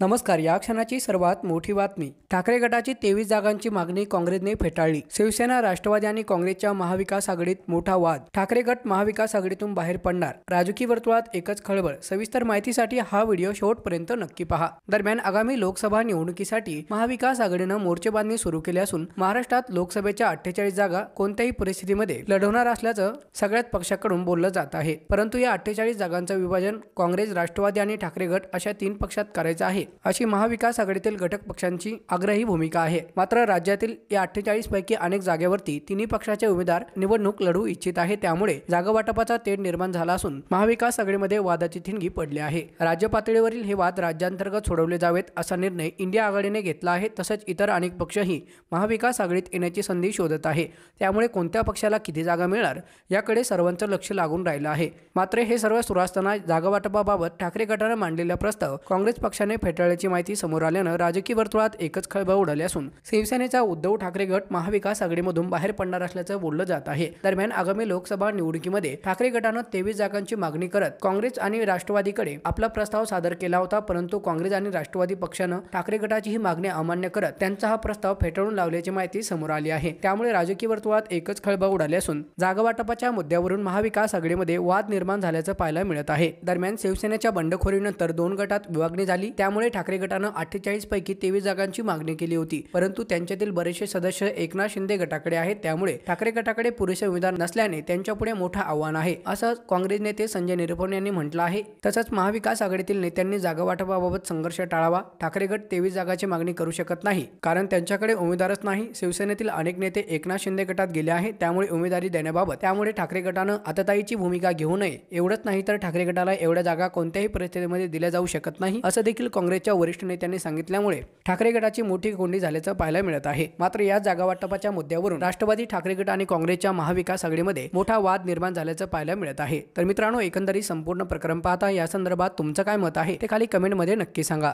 नमस्कार या क्षणाची सर्वात मोठी बातमी ठाकरे गटाची तेवीस जागांची मागणी काँग्रेसने फेटाळली शिवसेना राष्ट्रवादी आणि काँग्रेसच्या महाविकास आघाडीत मोठा वाद ठाकरे गट महाविकास आघाडीतून बाहेर पडणार राजकीय वर्तुळात एकच खळबळ सविस्तर माहितीसाठी हा व्हिडिओ शेवटपर्यंत नक्की पहा दरम्यान आगामी लोकसभा निवडणुकीसाठी महाविकास आघाडीनं मोर्चेबांधणी सुरू केली असून महाराष्ट्रात लोकसभेच्या अठ्ठेचाळीस जागा कोणत्याही परिस्थितीमध्ये लढवणार असल्याचं सगळ्याच पक्षाकडून बोललं जात आहे परंतु या अठ्ठेचाळीस जागांचं विभाजन काँग्रेस राष्ट्रवादी आणि ठाकरे गट अशा तीन पक्षात करायचं आहे अशी महाविकास आघाडीतील घटक पक्षांची आग्रही भूमिका आहे मात्र राज्यातील या अठ्ठेचाळीस पैकी अनेक जागेवरती तिन्ही पक्षाचे उमेदवार निवडणूक लढू इच्छित आहे त्यामुळे जागावाटपाचा तेढ निर्माण झाला असून महाविकास आघाडीमध्ये वादाची ठिणगी पडली आहे राज्य पातळीवरील हे वाद राज्यांतर्गत सोडवले जावेत असा निर्णय इंडिया आघाडीने घेतला आहे तसेच इतर अनेक पक्षही महाविकास आघाडीत येण्याची संधी शोधत आहे त्यामुळे कोणत्या पक्षाला किती जागा मिळणार याकडे सर्वांचं लक्ष लागून राहिलं आहे मात्र हे सर्व सुरू असताना जागावाटपाबाबत ठाकरे गटानं मांडलेला प्रस्ताव काँग्रेस पक्षाने फेट घोटाळ्याची माहिती समोर आल्यानं राजकीय वर्तुळात एकच खळबळ उडाली असून शिवसेनेचा उद्धव ठाकरे गट महाविकास आघाडीमधून बाहेर पडणार असल्याचं बोललं जात आहे दरम्यान आगामी लोकसभा निवडणुकीमध्ये ठाकरे गटानं तेवीस जागांची मागणी करत काँग्रेस आणि राष्ट्रवादीकडे आपला प्रस्ताव सादर केला होता परंतु काँग्रेस आणि राष्ट्रवादी पक्षानं ठाकरे गटाची ही मागणी अमान्य करत त्यांचा हा प्रस्ताव फेटाळून लावल्याची माहिती समोर आली आहे त्यामुळे राजकीय वर्तुळात एकच खळबळ उडाली असून जागावाटपाच्या मुद्द्यावरून महाविकास आघाडीमध्ये वाद निर्माण झाल्याचं पाहायला मिळत आहे दरम्यान शिवसेनेच्या बंडखोरीनंतर दोन गटात विभागणी झाली त्यामुळे त्यामुळे ठाकरे गटानं अठ्ठेचाळीस पैकी तेवीस जागांची मागणी केली होती परंतु त्यांच्यातील बरेचसे सदस्य एकनाथ शिंदे गटाकडे आहेत त्यामुळे ठाकरे गटाकडे पुरेसे उमेदवार नसल्याने त्यांच्यापुढे मोठं आव्हान आहे असं काँग्रेस नेते संजय निरुपम यांनी म्हटलं आहे तसंच महाविकास आघाडीतील नेत्यांनी जागा वाटपाबाबत संघर्ष टाळावा ठाकरे गट तेवीस जागाची मागणी करू शकत नाही कारण त्यांच्याकडे उमेदवारच नाही शिवसेनेतील अनेक नेते एकनाथ शिंदे गटात गेले आहेत त्यामुळे उमेदवारी देण्याबाबत त्यामुळे ठाकरे गटानं आतताईची भूमिका घेऊ नये एवढंच नाही तर ठाकरे गटाला एवढ्या जागा कोणत्याही परिस्थितीमध्ये दिल्या जाऊ शकत नाही असं देखील काँग्रेस काँग्रेसच्या वरिष्ठ नेत्यांनी सांगितल्यामुळे ठाकरे गटाची मोठी कोंडी झाल्याचं पाहायला मिळत आहे मात्र या जागावाटपाच्या मुद्द्यावरून राष्ट्रवादी ठाकरे गट आणि काँग्रेसच्या महाविकास आघाडीमध्ये मोठा वाद निर्माण झाल्याचं पाहायला मिळत आहे तर मित्रांनो एकंदरीत संपूर्ण प्रकरण पाहता या संदर्भात तुमचं काय मत आहे ते खाली कमेंटमध्ये नक्की सांगा